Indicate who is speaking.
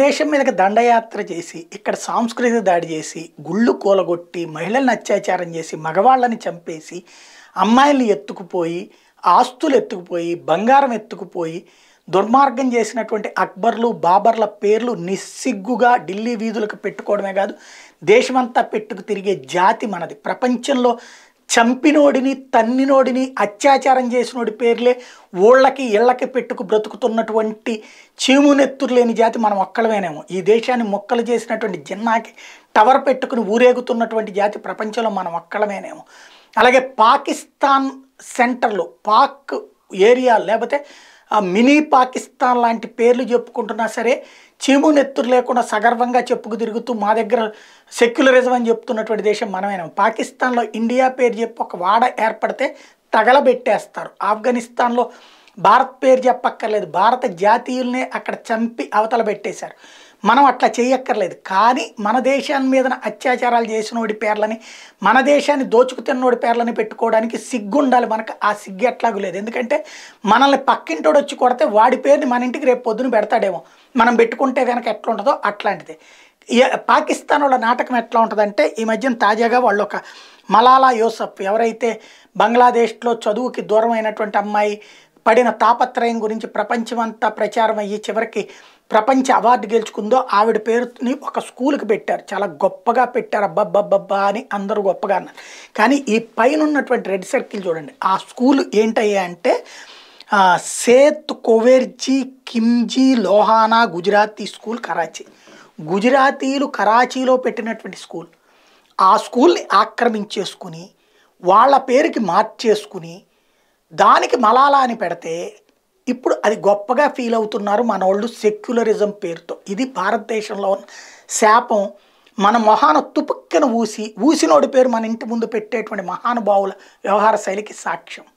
Speaker 1: స్వదేశం మీదకి దండయాత్ర చేసి ఇక్కడ సాంస్కృతిక దాడి చేసి గుళ్ళు కూలగొట్టి మహిళలను అత్యాచారం చేసి మగవాళ్ళని చంపేసి అమ్మాయిల్ని ఎత్తుకుపోయి ఆస్తులు ఎత్తుకుపోయి బంగారం ఎత్తుకుపోయి దుర్మార్గం చేసినటువంటి అక్బర్లు బాబర్ల పేర్లు నిస్సిగ్గుగా ఢిల్లీ వీధులకు పెట్టుకోవడమే కాదు దేశమంతా పెట్టుకు తిరిగే జాతి మనది ప్రపంచంలో చంపినోడిని తన్నినోడిని అత్యాచారం చేసినోడి పేర్లే ఓళ్ళకి ఇళ్ళకి పెట్టుకు బ్రతుకుతున్నటువంటి చీమునెత్తురు లేని జాతి మనం ఒక్కలమేనేమో ఈ దేశాన్ని మొక్కలు చేసినటువంటి జిన్నాకి టవర్ పెట్టుకుని ఊరేగుతున్నటువంటి జాతి ప్రపంచంలో మనం ఒక్కలమేనేమో అలాగే పాకిస్తాన్ సెంటర్లో పాక్ ఏరియా లేకపోతే మినీ పాకిస్తాన్ లాంటి పేర్లు చెప్పుకుంటున్నా సరే చీము నెత్తురు లేకుండా సగర్వంగా చెప్పుకు తిరుగుతూ మా దగ్గర సెక్యులరిజం అని చెప్తున్నటువంటి దేశం మనమేనా పాకిస్తాన్లో ఇండియా పేరు చెప్పి ఒక వాడ ఏర్పడితే తగలబెట్టేస్తారు ఆఫ్ఘనిస్తాన్లో భారత్ పేరు చెప్పక్కర్లేదు భారత జాతీయులనే అక్కడ చంపి అవతల పెట్టేశారు మనం అట్లా చేయక్కర్లేదు కానీ మన దేశాన్ని మీద అత్యాచారాలు చేసినోడి పేర్లని మన దేశాన్ని దోచుకు తిన్నోడి పేర్లని పెట్టుకోవడానికి సిగ్గు ఉండాలి మనకు ఆ సిగ్గు ఎట్లాగూ లేదు ఎందుకంటే మనల్ని పక్కింటోడు వచ్చి కొడితే వాడి పేరుని మన ఇంటికి రేపు పొద్దున పెడతాడేమో మనం పెట్టుకుంటే కనుక ఉంటుందో అట్లాంటిది పాకిస్తాన్ వాళ్ళ నాటకం ఎట్లా ఉంటుందంటే ఈ మధ్యన తాజాగా వాళ్ళు ఒక మలాలా యూసఫ్ ఎవరైతే బంగ్లాదేశ్లో చదువుకి దూరం అయినటువంటి అమ్మాయి పడిన తాపత్రయం గురించి ప్రపంచమంతా ప్రచారం అయ్యి చివరికి ప్రపంచ అవార్డు గెలుచుకుందో ఆవిడ పేరుని ఒక స్కూల్కి పెట్టారు చాలా గొప్పగా పెట్టారు అబ్బబ్బబ్బబ్బా అని అందరూ గొప్పగా అన్నారు కానీ ఈ పైన ఉన్నటువంటి రెడ్ సర్కిల్ చూడండి ఆ స్కూల్ ఏంటయ్యా అంటే సేత్ కొవెర్జీ కింజీ లోహానా గుజరాతీ స్కూల్ కరాచీ గుజరాతీలు కరాచీలో పెట్టినటువంటి స్కూల్ ఆ స్కూల్ని ఆక్రమించేసుకుని వాళ్ళ పేరుకి మార్చేసుకుని దానికి మలాలా అని పెడితే ఇప్పుడు అది గొప్పగా ఫీల్ అవుతున్నారు మన వాళ్ళు సెక్యులరిజం పేరుతో ఇది భారతదేశంలో ఉన్న శాపం మన మొహాన తుపుక్కన ఊసి ఊసినోడి పేరు మన ఇంటి ముందు పెట్టేటువంటి మహానుభావుల వ్యవహార శైలికి సాక్ష్యం